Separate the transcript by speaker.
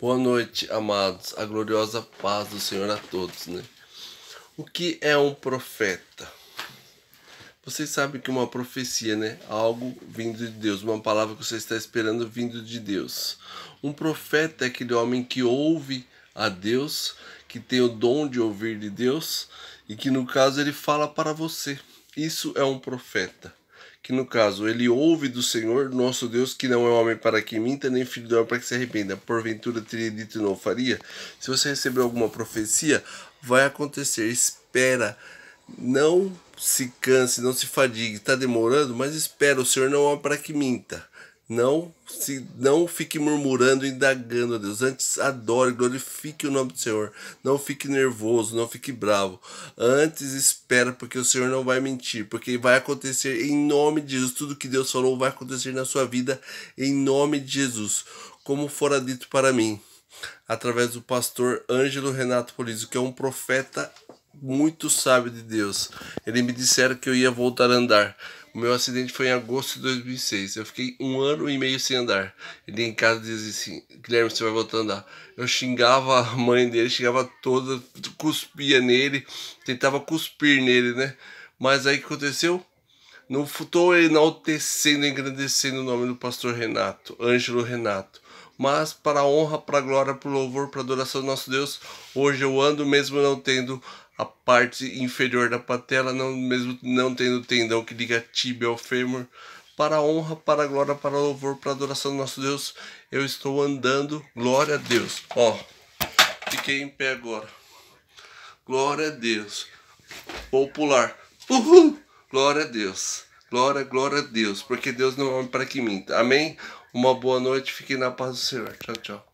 Speaker 1: Boa noite, amados. A gloriosa paz do Senhor a todos, né? O que é um profeta? Vocês sabem que uma profecia, né? Algo vindo de Deus, uma palavra que você está esperando vindo de Deus. Um profeta é aquele homem que ouve a Deus, que tem o dom de ouvir de Deus e que no caso ele fala para você. Isso é um profeta que no caso ele ouve do Senhor nosso Deus que não é homem para que minta, nem filho do homem para que se arrependa. Porventura teria dito e não faria. Se você recebeu alguma profecia, vai acontecer. Espera. Não se canse, não se fadigue. Está demorando, mas espera. O Senhor não é homem para que minta. Não se não fique murmurando e indagando a Deus. Antes adore, glorifique o nome do Senhor. Não fique nervoso, não fique bravo. Antes espera, porque o Senhor não vai mentir, porque vai acontecer em nome de Jesus. Tudo que Deus falou vai acontecer na sua vida em nome de Jesus, como fora dito para mim, através do pastor Ângelo Renato Polizzo, que é um profeta muito sábio de Deus. Ele me disseram que eu ia voltar a andar o meu acidente foi em agosto de 2006. Eu fiquei um ano e meio sem andar. Ele em casa dizia assim: Guilherme, você vai voltar a andar. Eu xingava a mãe dele, xingava toda, cuspia nele, tentava cuspir nele, né? Mas aí o que aconteceu? Não estou enaltecendo, engrandecendo o nome do pastor Renato, Ângelo Renato. Mas para a honra, para a glória, para o louvor, para a adoração do nosso Deus, hoje eu ando mesmo não tendo a parte inferior da patela, não, mesmo não tendo tendão que liga tibia ao fêmur. Para a honra, para a glória, para o louvor, para a adoração do nosso Deus, eu estou andando. Glória a Deus. Ó, fiquei em pé agora. Glória a Deus. Popular. Uhul! Glória a Deus. Glória, glória a Deus. Porque Deus não é homem para que minta. Amém? Uma boa noite. Fiquem na paz do Senhor. Tchau, tchau.